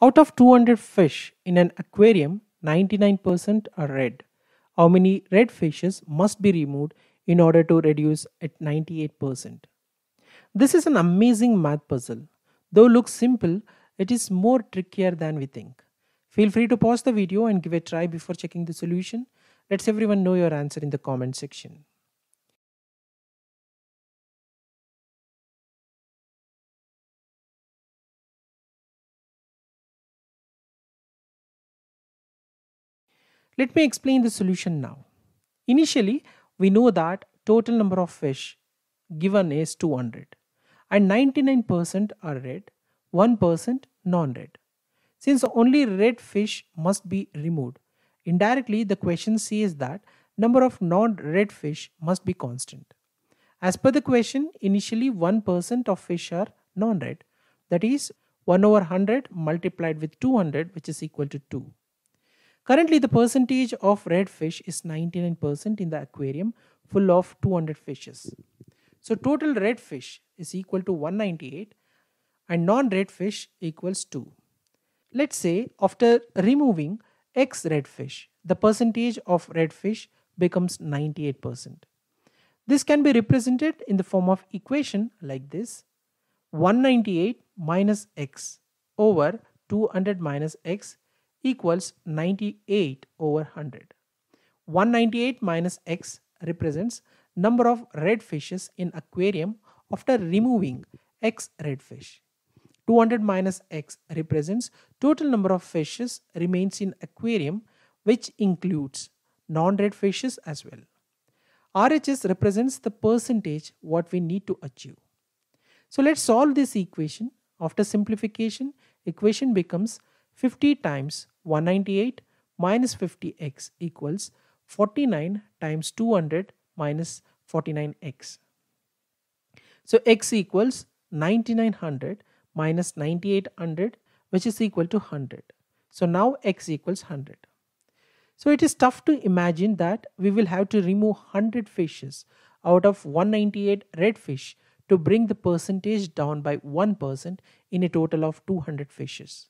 Out of 200 fish in an aquarium, 99% are red. How many red fishes must be removed in order to reduce at 98%? This is an amazing math puzzle. Though looks simple, it is more trickier than we think. Feel free to pause the video and give a try before checking the solution. Let's everyone know your answer in the comment section. Let me explain the solution now. Initially, we know that total number of fish given is 200 and 99% are red, 1% non-red. Since only red fish must be removed, indirectly the question says that number of non-red fish must be constant. As per the question, initially 1% of fish are non-red, that is 1 over 100 multiplied with 200 which is equal to 2. Currently, the percentage of red fish is 99% in the aquarium full of 200 fishes. So total red fish is equal to 198 and non-red fish equals 2. Let's say after removing x red fish, the percentage of red fish becomes 98%. This can be represented in the form of equation like this. 198 minus x over 200 minus x equals 98 over 100. 198 minus x represents number of red fishes in aquarium after removing x red fish. 200 minus x represents total number of fishes remains in aquarium which includes non-red fishes as well. RHS represents the percentage what we need to achieve. So let's solve this equation. After simplification, equation becomes 50 times 198 minus 50x equals 49 times 200 minus 49x. So x equals 9900 minus 9800 which is equal to 100. So now x equals 100. So it is tough to imagine that we will have to remove 100 fishes out of 198 red fish to bring the percentage down by 1% in a total of 200 fishes.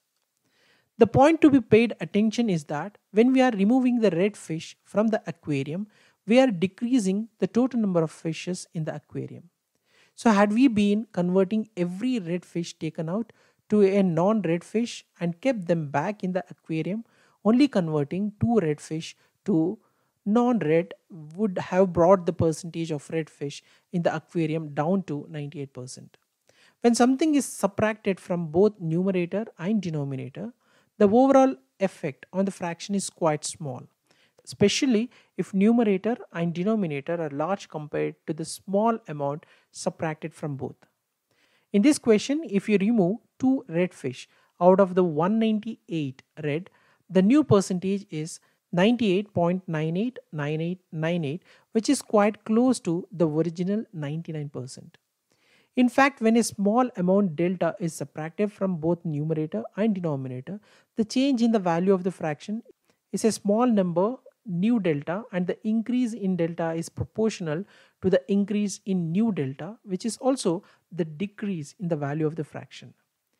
The point to be paid attention is that when we are removing the red fish from the aquarium, we are decreasing the total number of fishes in the aquarium. So had we been converting every red fish taken out to a non-red fish and kept them back in the aquarium, only converting two red fish to non-red would have brought the percentage of red fish in the aquarium down to 98%. When something is subtracted from both numerator and denominator, the overall effect on the fraction is quite small, especially if numerator and denominator are large compared to the small amount subtracted from both. In this question, if you remove two red fish out of the 198 red, the new percentage is 98.989898 which is quite close to the original 99%. In fact, when a small amount delta is subtracted from both numerator and denominator, the change in the value of the fraction is a small number nu delta and the increase in delta is proportional to the increase in nu delta which is also the decrease in the value of the fraction.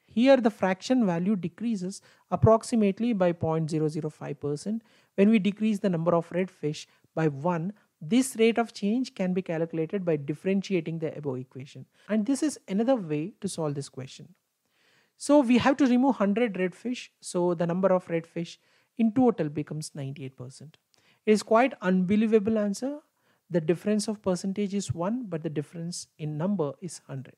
Here the fraction value decreases approximately by 0.005% when we decrease the number of red fish by 1 this rate of change can be calculated by differentiating the above equation. And this is another way to solve this question. So we have to remove 100 redfish. So the number of redfish in total becomes 98%. It is quite unbelievable answer. The difference of percentage is 1, but the difference in number is 100.